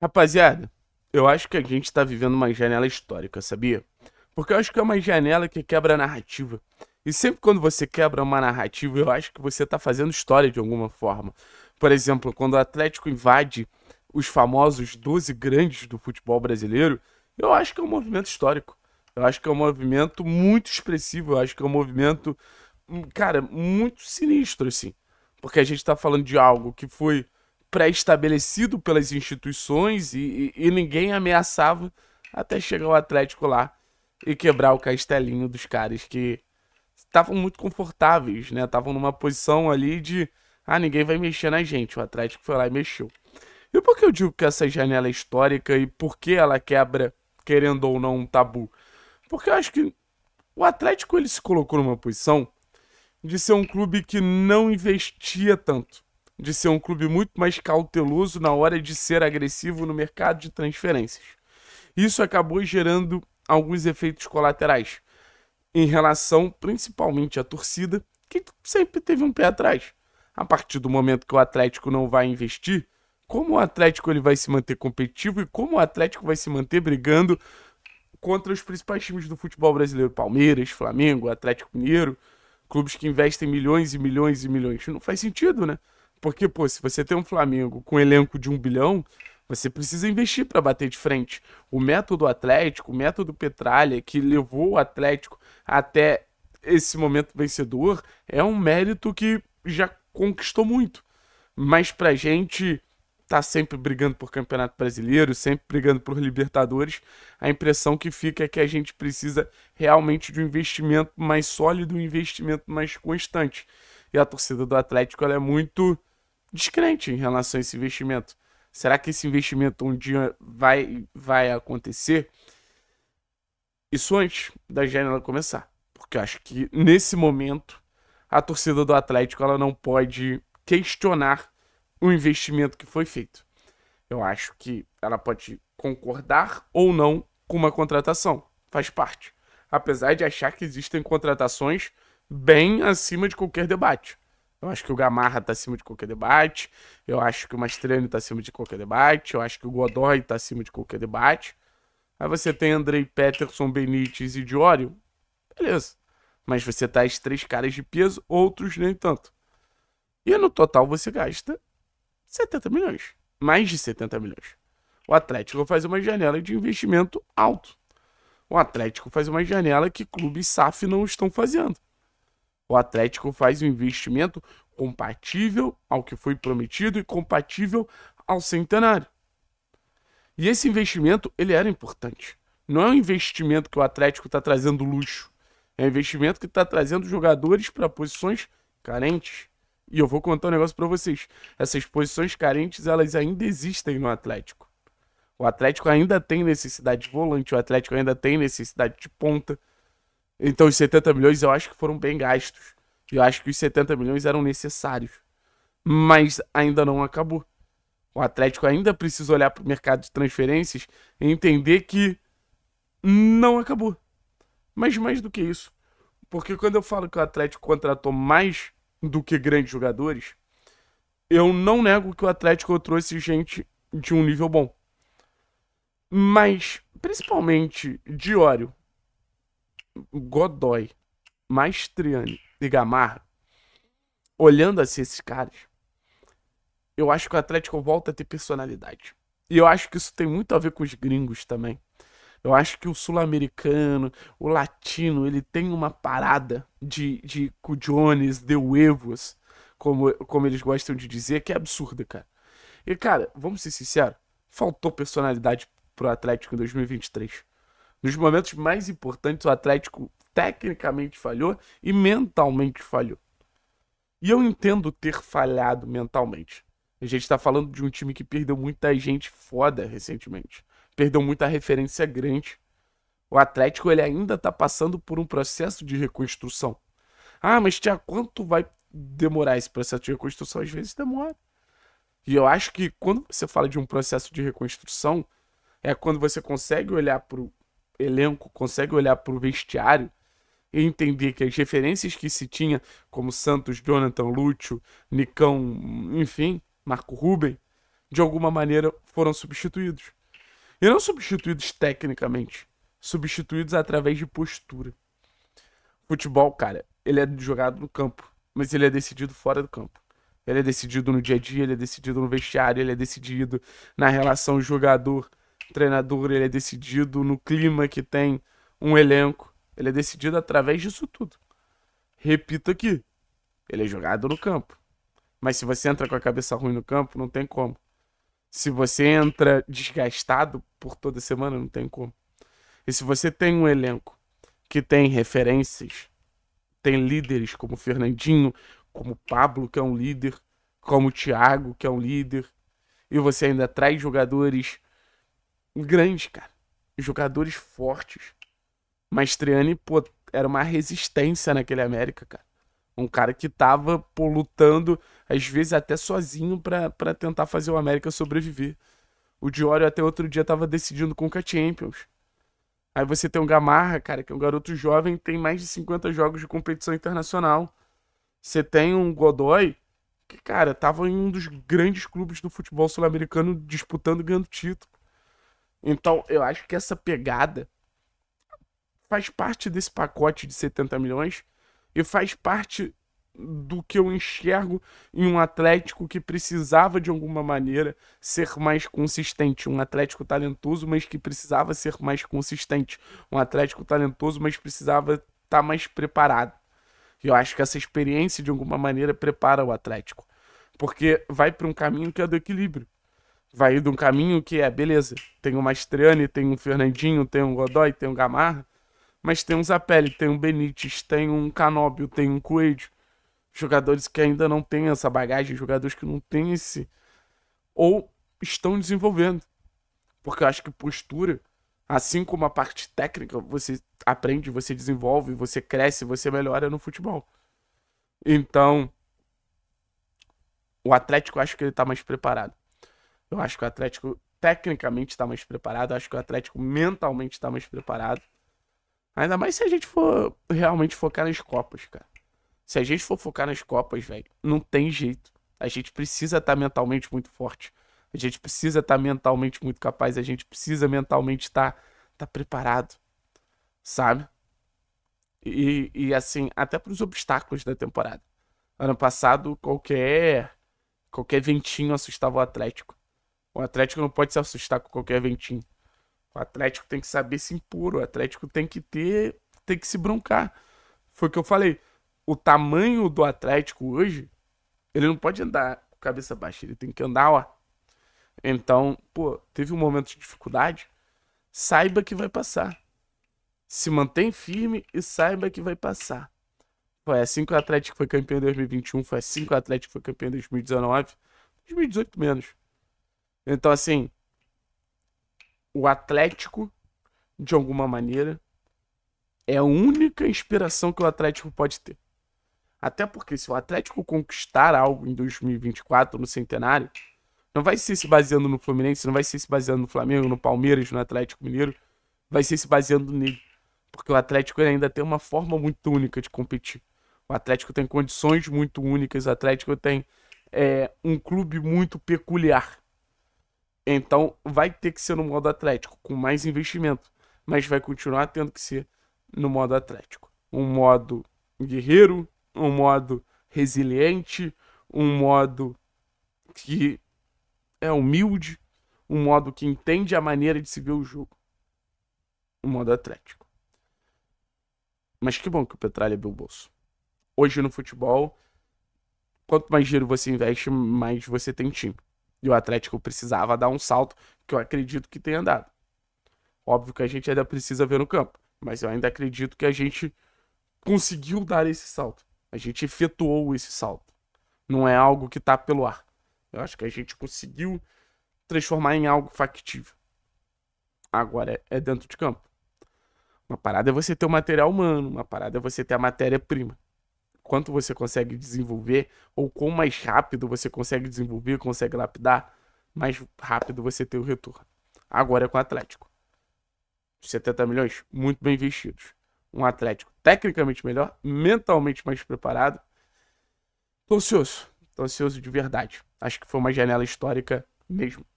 Rapaziada, eu acho que a gente tá vivendo uma janela histórica, sabia? Porque eu acho que é uma janela que quebra a narrativa. E sempre quando você quebra uma narrativa, eu acho que você tá fazendo história de alguma forma. Por exemplo, quando o Atlético invade os famosos 12 grandes do futebol brasileiro, eu acho que é um movimento histórico. Eu acho que é um movimento muito expressivo, eu acho que é um movimento, hum, cara, muito sinistro, assim. Porque a gente tá falando de algo que foi pré-estabelecido pelas instituições e, e, e, ninguém ameaçava até chegar o Atlético lá e quebrar o castelinho dos caras que estavam muito confortáveis, né? Estavam numa posição ali de ah, ninguém vai mexer na gente. O Atlético foi lá e mexeu. E por que eu digo que essa janela é histórica e por que ela quebra, querendo ou não, um tabu? Porque eu acho que o Atlético ele se colocou numa posição de ser um clube que não investia tanto de ser um clube muito mais cauteloso na hora de ser agressivo no mercado de transferências. Isso acabou gerando alguns efeitos colaterais em relação principalmente à torcida, que sempre teve um pé atrás. A partir do momento que o Atlético não vai investir, como o Atlético ele vai se manter competitivo e como o Atlético vai se manter brigando contra os principais times do futebol brasileiro, Palmeiras, Flamengo, Atlético Mineiro, clubes que investem milhões e milhões e milhões. Não faz sentido, né? Porque, pô, se você tem um Flamengo com um elenco de um bilhão, você precisa investir para bater de frente. O método Atlético, o método Petralha, que levou o Atlético até esse momento vencedor, é um mérito que já conquistou muito. Mas pra gente tá sempre brigando por Campeonato Brasileiro, sempre brigando por Libertadores, a impressão que fica é que a gente precisa realmente de um investimento mais sólido, um investimento mais constante. E a torcida do Atlético ela é muito descrente em relação a esse investimento. Será que esse investimento um dia vai, vai acontecer? Isso antes da janela começar. Porque eu acho que nesse momento a torcida do Atlético ela não pode questionar o investimento que foi feito. Eu acho que ela pode concordar ou não com uma contratação. Faz parte. Apesar de achar que existem contratações bem acima de qualquer debate. Eu acho que o Gamarra tá acima de qualquer debate. Eu acho que o Mastriani tá acima de qualquer debate. Eu acho que o Godoy tá acima de qualquer debate. Aí você tem Andrei Peterson, Benítez e Diório. Beleza. Mas você tá as três caras de peso, outros nem tanto. E no total você gasta 70 milhões. Mais de 70 milhões. O Atlético faz uma janela de investimento alto. O Atlético faz uma janela que clubes SAF não estão fazendo. O Atlético faz um investimento compatível ao que foi prometido e compatível ao centenário. E esse investimento ele era importante. Não é um investimento que o Atlético está trazendo luxo. É um investimento que está trazendo jogadores para posições carentes. E eu vou contar um negócio para vocês. Essas posições carentes, elas ainda existem no Atlético. O Atlético ainda tem necessidade de volante, o Atlético ainda tem necessidade de ponta. Então os 70 milhões eu acho que foram bem gastos. Eu acho que os 70 milhões eram necessários. Mas ainda não acabou. O Atlético ainda precisa olhar para o mercado de transferências e entender que não acabou. Mas mais do que isso. Porque quando eu falo que o Atlético contratou mais do que grandes jogadores, eu não nego que o Atlético trouxe gente de um nível bom. Mas, principalmente, Diório Godoy, Maestriani e Gamarra, olhando assim esses caras, eu acho que o Atlético volta a ter personalidade. E eu acho que isso tem muito a ver com os gringos também. Eu acho que o sul-americano, o latino, ele tem uma parada de, de cujones, de huevos, como, como eles gostam de dizer, que é absurda, cara. E, cara, vamos ser sinceros, faltou personalidade pro Atlético em 2023. Nos momentos mais importantes, o Atlético tecnicamente falhou e mentalmente falhou. E eu entendo ter falhado mentalmente. A gente está falando de um time que perdeu muita gente foda recentemente. Perdeu muita referência grande. O Atlético ele ainda está passando por um processo de reconstrução. Ah, mas tinha quanto vai demorar esse processo de reconstrução? Às vezes demora. E eu acho que quando você fala de um processo de reconstrução, é quando você consegue olhar para o elenco consegue olhar para o vestiário e entender que as referências que se tinha, como Santos, Jonathan, Lúcio, Nicão, enfim, Marco Ruben, de alguma maneira foram substituídos. E não substituídos tecnicamente, substituídos através de postura. Futebol, cara, ele é jogado no campo, mas ele é decidido fora do campo. Ele é decidido no dia a dia, ele é decidido no vestiário, ele é decidido na relação jogador treinador ele é decidido no clima que tem um elenco. Ele é decidido através disso tudo. Repito aqui, ele é jogado no campo. Mas se você entra com a cabeça ruim no campo, não tem como. Se você entra desgastado por toda semana, não tem como. E se você tem um elenco que tem referências, tem líderes como Fernandinho, como Pablo, que é um líder, como Thiago, que é um líder, e você ainda traz jogadores grande, cara. Jogadores fortes. Mastriani, pô, era uma resistência naquele América, cara. Um cara que tava, pô, lutando, às vezes até sozinho, para tentar fazer o América sobreviver. O Diório até outro dia tava decidindo com o Champions. Aí você tem o Gamarra, cara, que é um garoto jovem, tem mais de 50 jogos de competição internacional. Você tem um Godoy, que, cara, tava em um dos grandes clubes do futebol sul-americano disputando e ganhando título. Então, eu acho que essa pegada faz parte desse pacote de 70 milhões e faz parte do que eu enxergo em um Atlético que precisava de alguma maneira ser mais consistente, um Atlético talentoso, mas que precisava ser mais consistente, um Atlético talentoso, mas precisava estar tá mais preparado. E eu acho que essa experiência de alguma maneira prepara o Atlético, porque vai para um caminho que é do equilíbrio vai ir de um caminho que é, beleza, tem o Mastriani, tem o Fernandinho, tem o Godoy, tem o Gamarra, mas tem um Zapelli, tem um Benítez, tem um Canóbio, tem um Coelho. Jogadores que ainda não têm essa bagagem, jogadores que não têm esse. Ou estão desenvolvendo. Porque eu acho que postura, assim como a parte técnica, você aprende, você desenvolve, você cresce, você melhora no futebol. Então, o Atlético eu acho que ele está mais preparado. Eu acho que o Atlético tecnicamente está mais preparado, acho que o Atlético mentalmente está mais preparado. Ainda mais se a gente for realmente focar nas Copas, cara. Se a gente for focar nas Copas, velho, não tem jeito. A gente precisa estar tá mentalmente muito forte. A gente precisa estar tá mentalmente muito capaz. A gente precisa mentalmente estar tá, tá preparado. Sabe? E, e assim, até para os obstáculos da temporada. Ano passado, qualquer, qualquer ventinho assustava o Atlético. O Atlético não pode se assustar com qualquer ventinho. O Atlético tem que saber se impor, o Atlético tem que ter, tem que se broncar. Foi o que eu falei. O tamanho do Atlético hoje, ele não pode andar com cabeça baixa, ele tem que andar, ó. Então, pô, teve um momento de dificuldade, saiba que vai passar. Se mantém firme e saiba que vai passar. Foi assim que o Atlético foi campeão em 2021, foi assim que o Atlético foi campeão em 2019, 2018 menos. Então, assim, o Atlético, de alguma maneira, é a única inspiração que o Atlético pode ter. Até porque se o Atlético conquistar algo em 2024, no centenário, não vai ser se baseando no Fluminense, não vai ser se baseando no Flamengo, no Palmeiras, no Atlético Mineiro, vai ser se baseando nele. Porque o Atlético ainda tem uma forma muito única de competir. O Atlético tem condições muito únicas, o Atlético tem é, um clube muito peculiar. Então vai ter que ser no modo atlético, com mais investimento, mas vai continuar tendo que ser no modo atlético. Um modo guerreiro, um modo resiliente, um modo que é humilde, um modo que entende a maneira de se ver o jogo. Um modo atlético. Mas que bom que o Petralha abriu o bolso. Hoje no futebol, quanto mais dinheiro você investe, mais você tem time. E o Atlético precisava dar um salto que eu acredito que tenha dado. Óbvio que a gente ainda precisa ver no campo, mas eu ainda acredito que a gente conseguiu dar esse salto. A gente efetuou esse salto. Não é algo que está pelo ar. Eu acho que a gente conseguiu transformar em algo factível. Agora é, é dentro de campo. Uma parada é você ter o material humano, uma parada é você ter a matéria-prima quanto você consegue desenvolver ou quão mais rápido você consegue desenvolver, consegue lapidar, mais rápido você tem o retorno. Agora é com o Atlético. 70 milhões, muito bem investidos. Um Atlético tecnicamente melhor, mentalmente mais preparado. Tô ansioso, tô ansioso de verdade. Acho que foi uma janela histórica mesmo.